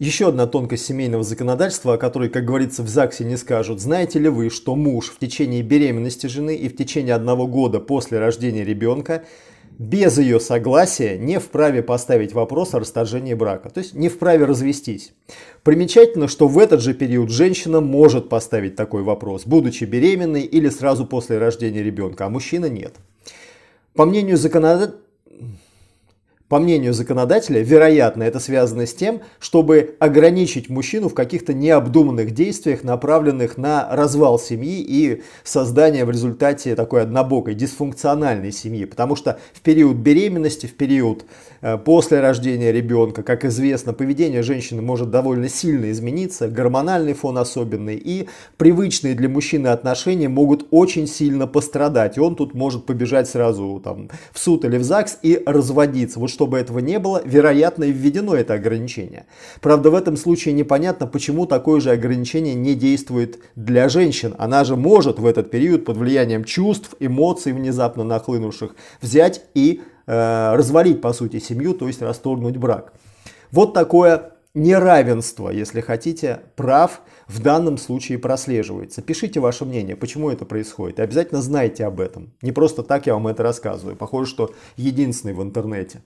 Еще одна тонкость семейного законодательства, о которой, как говорится, в ЗАГСе не скажут. Знаете ли вы, что муж в течение беременности жены и в течение одного года после рождения ребенка без ее согласия не вправе поставить вопрос о расторжении брака, то есть не вправе развестись. Примечательно, что в этот же период женщина может поставить такой вопрос, будучи беременной или сразу после рождения ребенка, а мужчина нет. По мнению законодателя... По мнению законодателя, вероятно, это связано с тем, чтобы ограничить мужчину в каких-то необдуманных действиях, направленных на развал семьи и создание в результате такой однобокой, дисфункциональной семьи. Потому что в период беременности, в период э, после рождения ребенка, как известно, поведение женщины может довольно сильно измениться, гормональный фон особенный, и привычные для мужчины отношения могут очень сильно пострадать. он тут может побежать сразу там, в суд или в ЗАГС и разводиться. Вот что чтобы этого не было, вероятно, и введено это ограничение. Правда, в этом случае непонятно, почему такое же ограничение не действует для женщин. Она же может в этот период под влиянием чувств, эмоций, внезапно нахлынувших, взять и э, развалить, по сути, семью, то есть расторгнуть брак. Вот такое неравенство, если хотите, прав в данном случае прослеживается. Пишите ваше мнение, почему это происходит. И обязательно знайте об этом. Не просто так я вам это рассказываю. Похоже, что единственный в интернете.